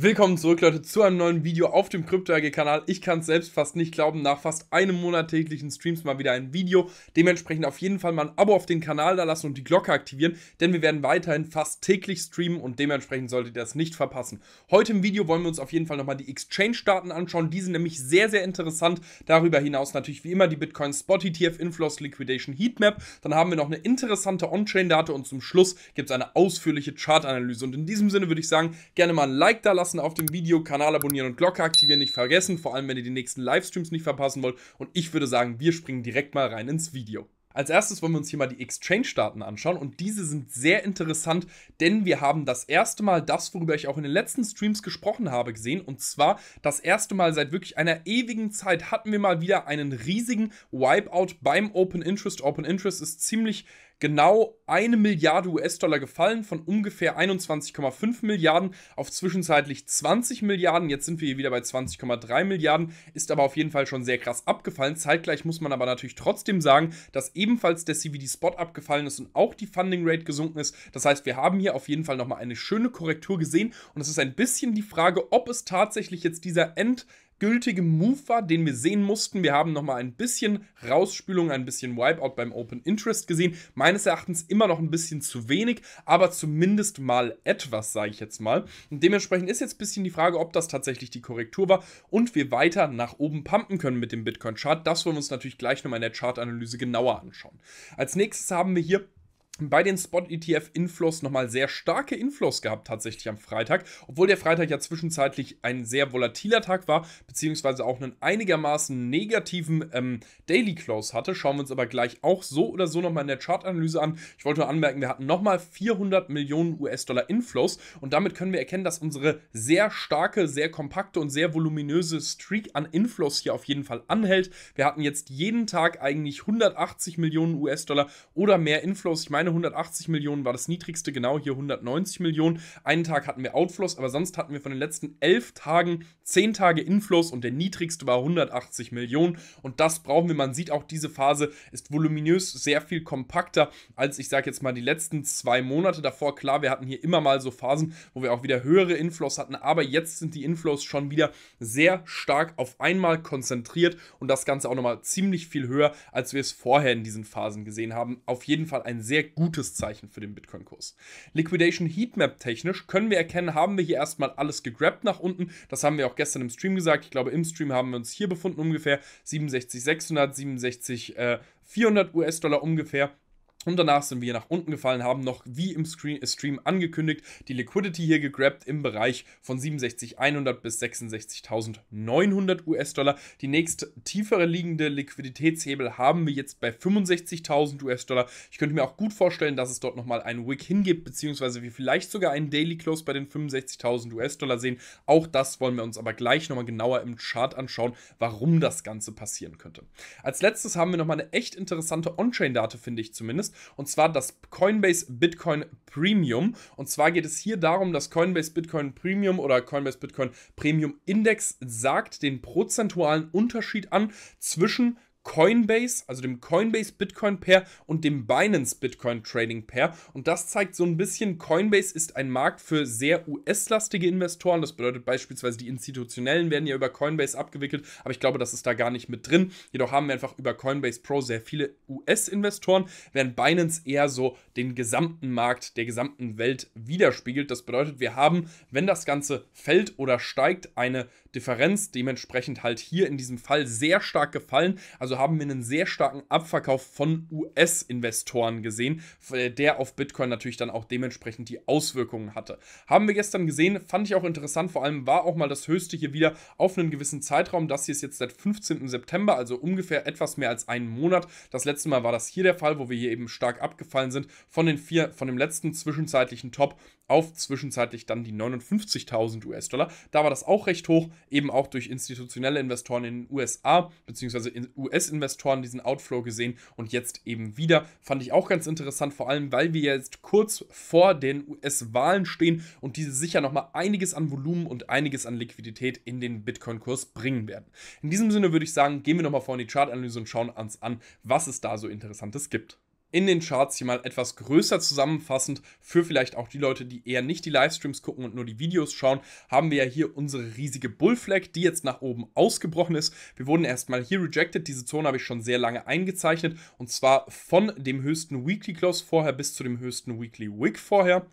Willkommen zurück, Leute, zu einem neuen Video auf dem CryptoAG-Kanal. Ich kann es selbst fast nicht glauben, nach fast einem Monat täglichen Streams mal wieder ein Video. Dementsprechend auf jeden Fall mal ein Abo auf den Kanal da lassen und die Glocke aktivieren, denn wir werden weiterhin fast täglich streamen und dementsprechend solltet ihr das nicht verpassen. Heute im Video wollen wir uns auf jeden Fall nochmal die Exchange-Daten anschauen. Die sind nämlich sehr, sehr interessant. Darüber hinaus natürlich wie immer die Bitcoin Spot ETF Inflows Liquidation Heatmap. Dann haben wir noch eine interessante On-Chain-Date und zum Schluss gibt es eine ausführliche Chart-Analyse. Und in diesem Sinne würde ich sagen, gerne mal ein Like da lassen lassen, auf dem Video, Kanal abonnieren und Glocke aktivieren nicht vergessen, vor allem wenn ihr die nächsten Livestreams nicht verpassen wollt. Und ich würde sagen, wir springen direkt mal rein ins Video. Als erstes wollen wir uns hier mal die Exchange-Daten anschauen und diese sind sehr interessant, denn wir haben das erste Mal das, worüber ich auch in den letzten Streams gesprochen habe, gesehen und zwar das erste Mal seit wirklich einer ewigen Zeit hatten wir mal wieder einen riesigen Wipeout beim Open Interest. Open Interest ist ziemlich genau eine Milliarde US-Dollar gefallen, von ungefähr 21,5 Milliarden auf zwischenzeitlich 20 Milliarden. Jetzt sind wir hier wieder bei 20,3 Milliarden, ist aber auf jeden Fall schon sehr krass abgefallen. Zeitgleich muss man aber natürlich trotzdem sagen, dass ebenfalls der CVD-Spot abgefallen ist und auch die Funding Rate gesunken ist. Das heißt, wir haben hier auf jeden Fall nochmal eine schöne Korrektur gesehen und es ist ein bisschen die Frage, ob es tatsächlich jetzt dieser End- gültige Move war, den wir sehen mussten. Wir haben nochmal ein bisschen Rausspülung, ein bisschen Wipeout beim Open Interest gesehen. Meines Erachtens immer noch ein bisschen zu wenig, aber zumindest mal etwas, sage ich jetzt mal. Und dementsprechend ist jetzt ein bisschen die Frage, ob das tatsächlich die Korrektur war und wir weiter nach oben pumpen können mit dem Bitcoin-Chart. Das wollen wir uns natürlich gleich nochmal in der Chartanalyse genauer anschauen. Als nächstes haben wir hier bei den Spot-ETF-Inflows nochmal sehr starke Inflows gehabt tatsächlich am Freitag, obwohl der Freitag ja zwischenzeitlich ein sehr volatiler Tag war, beziehungsweise auch einen einigermaßen negativen ähm, Daily Close hatte. Schauen wir uns aber gleich auch so oder so nochmal in der Chartanalyse an. Ich wollte nur anmerken, wir hatten nochmal 400 Millionen US-Dollar Inflows und damit können wir erkennen, dass unsere sehr starke, sehr kompakte und sehr voluminöse Streak an Inflows hier auf jeden Fall anhält. Wir hatten jetzt jeden Tag eigentlich 180 Millionen US-Dollar oder mehr Inflows. Ich meine, meine 180 Millionen war das niedrigste, genau hier 190 Millionen. Einen Tag hatten wir Outflows, aber sonst hatten wir von den letzten elf Tagen zehn Tage Inflows und der niedrigste war 180 Millionen. Und das brauchen wir. Man sieht auch, diese Phase ist voluminös sehr viel kompakter als ich sage jetzt mal die letzten zwei Monate davor. Klar, wir hatten hier immer mal so Phasen, wo wir auch wieder höhere Inflows hatten, aber jetzt sind die Inflows schon wieder sehr stark auf einmal konzentriert und das Ganze auch nochmal ziemlich viel höher, als wir es vorher in diesen Phasen gesehen haben. Auf jeden Fall ein sehr gutes Zeichen für den Bitcoin-Kurs. Liquidation Heatmap technisch können wir erkennen, haben wir hier erstmal alles gegrabt nach unten. Das haben wir auch gestern im Stream gesagt. Ich glaube, im Stream haben wir uns hier befunden ungefähr 67.600, 67,400 äh, US-Dollar ungefähr. Und danach sind wir nach unten gefallen, haben noch wie im äh, Stream angekündigt die Liquidity hier gegrabt im Bereich von 67.100 bis 66.900 US-Dollar. Die nächst tiefere liegende Liquiditätshebel haben wir jetzt bei 65.000 US-Dollar. Ich könnte mir auch gut vorstellen, dass es dort nochmal einen Wick hingibt, beziehungsweise wir vielleicht sogar einen Daily Close bei den 65.000 US-Dollar sehen. Auch das wollen wir uns aber gleich nochmal genauer im Chart anschauen, warum das Ganze passieren könnte. Als letztes haben wir nochmal eine echt interessante On-Chain-Date, finde ich zumindest und zwar das Coinbase Bitcoin Premium. Und zwar geht es hier darum, dass Coinbase Bitcoin Premium oder Coinbase Bitcoin Premium Index sagt den prozentualen Unterschied an zwischen Coinbase, also dem Coinbase Bitcoin Pair und dem Binance Bitcoin Trading Pair. Und das zeigt so ein bisschen, Coinbase ist ein Markt für sehr US-lastige Investoren. Das bedeutet beispielsweise, die institutionellen werden ja über Coinbase abgewickelt, aber ich glaube, das ist da gar nicht mit drin. Jedoch haben wir einfach über Coinbase Pro sehr viele US-Investoren, während Binance eher so den gesamten Markt der gesamten Welt widerspiegelt. Das bedeutet, wir haben, wenn das Ganze fällt oder steigt, eine Differenz dementsprechend halt hier in diesem Fall sehr stark gefallen. Also haben wir einen sehr starken Abverkauf von US-Investoren gesehen, äh, der auf Bitcoin natürlich dann auch dementsprechend die Auswirkungen hatte. Haben wir gestern gesehen, fand ich auch interessant, vor allem war auch mal das Höchste hier wieder auf einen gewissen Zeitraum. Das hier ist jetzt seit 15. September, also ungefähr etwas mehr als einen Monat. Das letzte Mal war das hier der Fall, wo wir hier eben stark abgefallen sind von, den vier, von dem letzten zwischenzeitlichen Top auf zwischenzeitlich dann die 59.000 US-Dollar. Da war das auch recht hoch, eben auch durch institutionelle Investoren in den USA, beziehungsweise US-Investoren diesen Outflow gesehen und jetzt eben wieder. Fand ich auch ganz interessant, vor allem, weil wir jetzt kurz vor den US-Wahlen stehen und diese sicher nochmal einiges an Volumen und einiges an Liquidität in den Bitcoin-Kurs bringen werden. In diesem Sinne würde ich sagen, gehen wir nochmal vor in die Chartanalyse und schauen uns an, was es da so Interessantes gibt in den Charts hier mal etwas größer zusammenfassend für vielleicht auch die Leute, die eher nicht die Livestreams gucken und nur die Videos schauen, haben wir ja hier unsere riesige Bullflag, die jetzt nach oben ausgebrochen ist. Wir wurden erstmal hier rejected, diese Zone habe ich schon sehr lange eingezeichnet und zwar von dem höchsten Weekly Close vorher bis zu dem höchsten Weekly Wick vorher.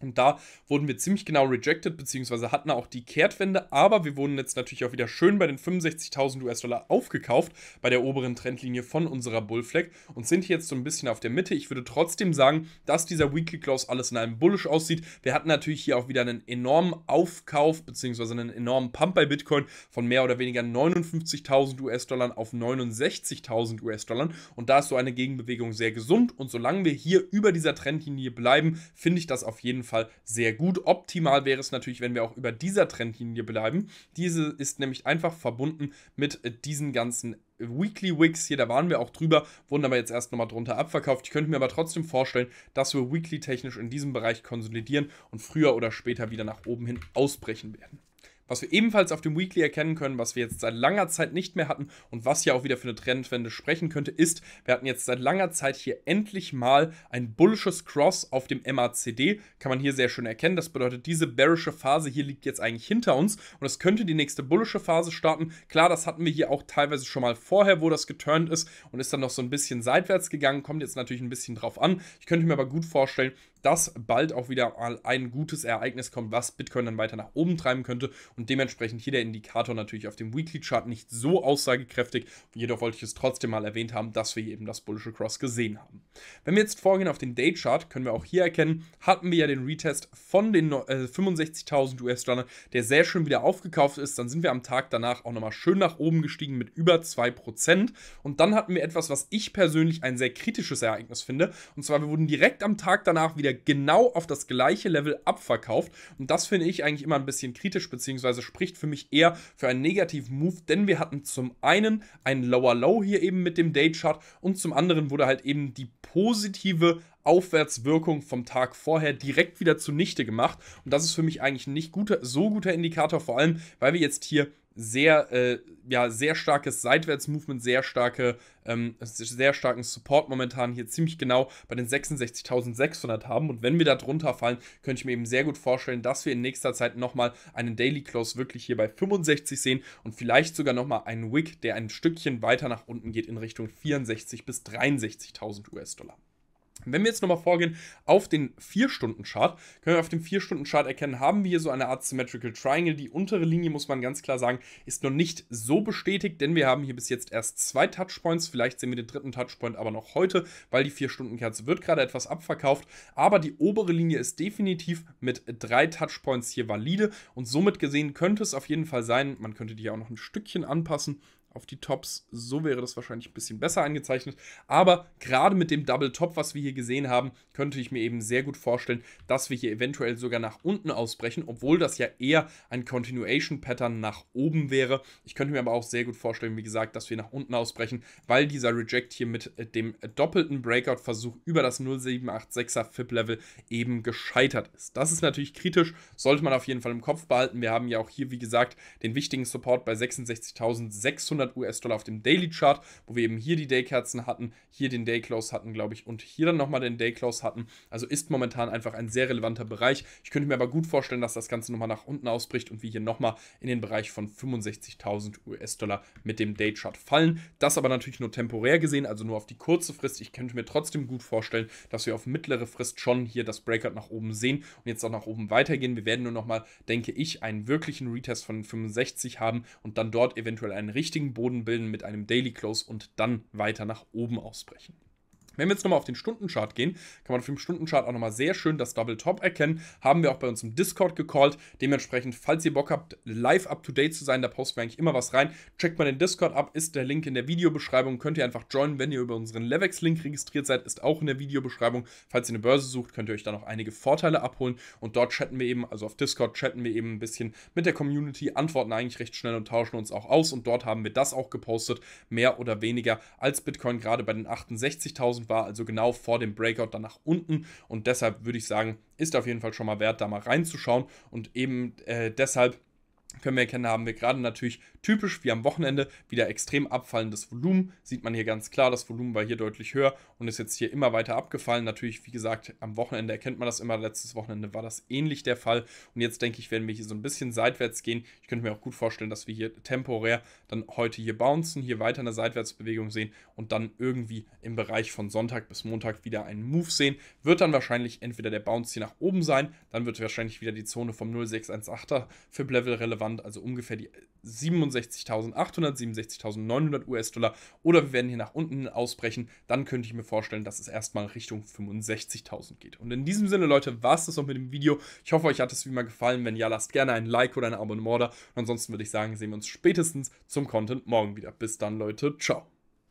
Und da wurden wir ziemlich genau rejected, beziehungsweise hatten auch die Kehrtwende, aber wir wurden jetzt natürlich auch wieder schön bei den 65.000 US-Dollar aufgekauft, bei der oberen Trendlinie von unserer Bullflag und sind jetzt so ein bisschen auf der Mitte. Ich würde trotzdem sagen, dass dieser Weekly Close alles in einem Bullish aussieht. Wir hatten natürlich hier auch wieder einen enormen Aufkauf, beziehungsweise einen enormen Pump bei Bitcoin von mehr oder weniger 59.000 US-Dollar auf 69.000 US-Dollar und da ist so eine Gegenbewegung sehr gesund und solange wir hier über dieser Trendlinie bleiben, finde ich das auf jeden Fall Fall sehr gut. Optimal wäre es natürlich, wenn wir auch über dieser Trendlinie bleiben. Diese ist nämlich einfach verbunden mit äh, diesen ganzen Weekly Wicks hier, da waren wir auch drüber, wurden aber jetzt erst nochmal drunter abverkauft. Ich könnte mir aber trotzdem vorstellen, dass wir weekly technisch in diesem Bereich konsolidieren und früher oder später wieder nach oben hin ausbrechen werden was wir ebenfalls auf dem Weekly erkennen können, was wir jetzt seit langer Zeit nicht mehr hatten und was ja auch wieder für eine Trendwende sprechen könnte, ist, wir hatten jetzt seit langer Zeit hier endlich mal ein bullisches Cross auf dem MACD. Kann man hier sehr schön erkennen. Das bedeutet, diese bearische Phase hier liegt jetzt eigentlich hinter uns und es könnte die nächste bullische Phase starten. Klar, das hatten wir hier auch teilweise schon mal vorher, wo das geturnt ist und ist dann noch so ein bisschen seitwärts gegangen. Kommt jetzt natürlich ein bisschen drauf an. Ich könnte mir aber gut vorstellen, dass bald auch wieder mal ein gutes Ereignis kommt, was Bitcoin dann weiter nach oben treiben könnte und dementsprechend hier der Indikator natürlich auf dem Weekly Chart nicht so aussagekräftig. Jedoch wollte ich es trotzdem mal erwähnt haben, dass wir eben das Bullish Cross gesehen haben. Wenn wir jetzt vorgehen auf den Day Chart, können wir auch hier erkennen, hatten wir ja den Retest von den äh, 65.000 US-Dollar, der sehr schön wieder aufgekauft ist. Dann sind wir am Tag danach auch nochmal schön nach oben gestiegen mit über 2%. Und dann hatten wir etwas, was ich persönlich ein sehr kritisches Ereignis finde. Und zwar, wir wurden direkt am Tag danach wieder genau auf das gleiche Level abverkauft. Und das finde ich eigentlich immer ein bisschen kritisch, beziehungsweise spricht für mich eher für einen negativen Move, denn wir hatten zum einen einen Lower Low hier eben mit dem Daychart und zum anderen wurde halt eben die positive Aufwärtswirkung vom Tag vorher direkt wieder zunichte gemacht. Und das ist für mich eigentlich ein nicht guter, so guter Indikator, vor allem, weil wir jetzt hier sehr, äh, ja, sehr starkes Seitwärts-Movement, sehr, starke, ähm, sehr starken Support momentan hier ziemlich genau bei den 66.600 haben. Und wenn wir da drunter fallen, könnte ich mir eben sehr gut vorstellen, dass wir in nächster Zeit nochmal einen Daily Close wirklich hier bei 65 sehen und vielleicht sogar nochmal einen Wick, der ein Stückchen weiter nach unten geht in Richtung 64.000 bis 63.000 US-Dollar. Wenn wir jetzt nochmal vorgehen auf den 4-Stunden-Chart, können wir auf dem 4-Stunden-Chart erkennen, haben wir hier so eine Art Symmetrical Triangle. Die untere Linie, muss man ganz klar sagen, ist noch nicht so bestätigt, denn wir haben hier bis jetzt erst zwei Touchpoints. Vielleicht sehen wir den dritten Touchpoint aber noch heute, weil die 4-Stunden-Kerze wird gerade etwas abverkauft. Aber die obere Linie ist definitiv mit drei Touchpoints hier valide und somit gesehen könnte es auf jeden Fall sein, man könnte die auch noch ein Stückchen anpassen, auf die Tops. So wäre das wahrscheinlich ein bisschen besser angezeichnet. Aber gerade mit dem Double Top, was wir hier gesehen haben, könnte ich mir eben sehr gut vorstellen, dass wir hier eventuell sogar nach unten ausbrechen, obwohl das ja eher ein Continuation Pattern nach oben wäre. Ich könnte mir aber auch sehr gut vorstellen, wie gesagt, dass wir nach unten ausbrechen, weil dieser Reject hier mit dem doppelten Breakout-Versuch über das 0786er FIP-Level eben gescheitert ist. Das ist natürlich kritisch, sollte man auf jeden Fall im Kopf behalten. Wir haben ja auch hier, wie gesagt, den wichtigen Support bei 66.600 100 US-Dollar auf dem Daily Chart, wo wir eben hier die Day-Kerzen hatten, hier den Day Close hatten, glaube ich, und hier dann nochmal den Day Close hatten. Also ist momentan einfach ein sehr relevanter Bereich. Ich könnte mir aber gut vorstellen, dass das Ganze nochmal nach unten ausbricht und wir hier nochmal in den Bereich von 65.000 US-Dollar mit dem Day Chart fallen. Das aber natürlich nur temporär gesehen, also nur auf die kurze Frist. Ich könnte mir trotzdem gut vorstellen, dass wir auf mittlere Frist schon hier das Breakout nach oben sehen und jetzt auch nach oben weitergehen. Wir werden nur nochmal, denke ich, einen wirklichen Retest von 65 haben und dann dort eventuell einen richtigen Boden bilden mit einem Daily Close und dann weiter nach oben ausbrechen. Wenn wir jetzt nochmal auf den Stundenchart gehen, kann man auf dem Stundenchart auch nochmal sehr schön das Double Top erkennen. Haben wir auch bei uns im Discord gecallt. Dementsprechend, falls ihr Bock habt, live up to date zu sein, da posten wir eigentlich immer was rein. Checkt mal den Discord ab, ist der Link in der Videobeschreibung. Könnt ihr einfach joinen, wenn ihr über unseren Levex-Link registriert seid, ist auch in der Videobeschreibung. Falls ihr eine Börse sucht, könnt ihr euch da noch einige Vorteile abholen. Und dort chatten wir eben, also auf Discord chatten wir eben ein bisschen mit der Community, antworten eigentlich recht schnell und tauschen uns auch aus. Und dort haben wir das auch gepostet, mehr oder weniger als Bitcoin gerade bei den 68.000 war, also genau vor dem Breakout dann nach unten. Und deshalb würde ich sagen, ist auf jeden Fall schon mal wert, da mal reinzuschauen. Und eben äh, deshalb können wir erkennen, haben wir gerade natürlich typisch wie am Wochenende wieder extrem abfallendes Volumen. Sieht man hier ganz klar, das Volumen war hier deutlich höher und ist jetzt hier immer weiter abgefallen. Natürlich, wie gesagt, am Wochenende erkennt man das immer. Letztes Wochenende war das ähnlich der Fall. Und jetzt denke ich, werden wir hier so ein bisschen seitwärts gehen. Ich könnte mir auch gut vorstellen, dass wir hier temporär dann heute hier bouncen, hier weiter eine Seitwärtsbewegung sehen und dann irgendwie im Bereich von Sonntag bis Montag wieder einen Move sehen. Wird dann wahrscheinlich entweder der Bounce hier nach oben sein, dann wird wahrscheinlich wieder die Zone vom 0618er Fib-Level relevant Band, also ungefähr die 67.800, 67.900 US-Dollar. Oder wir werden hier nach unten ausbrechen. Dann könnte ich mir vorstellen, dass es erstmal Richtung 65.000 geht. Und in diesem Sinne, Leute, war es das auch mit dem Video. Ich hoffe, euch hat es wie immer gefallen. Wenn ja, lasst gerne ein Like oder ein Abonnement da. Und ansonsten würde ich sagen, sehen wir uns spätestens zum Content morgen wieder. Bis dann, Leute. Ciao.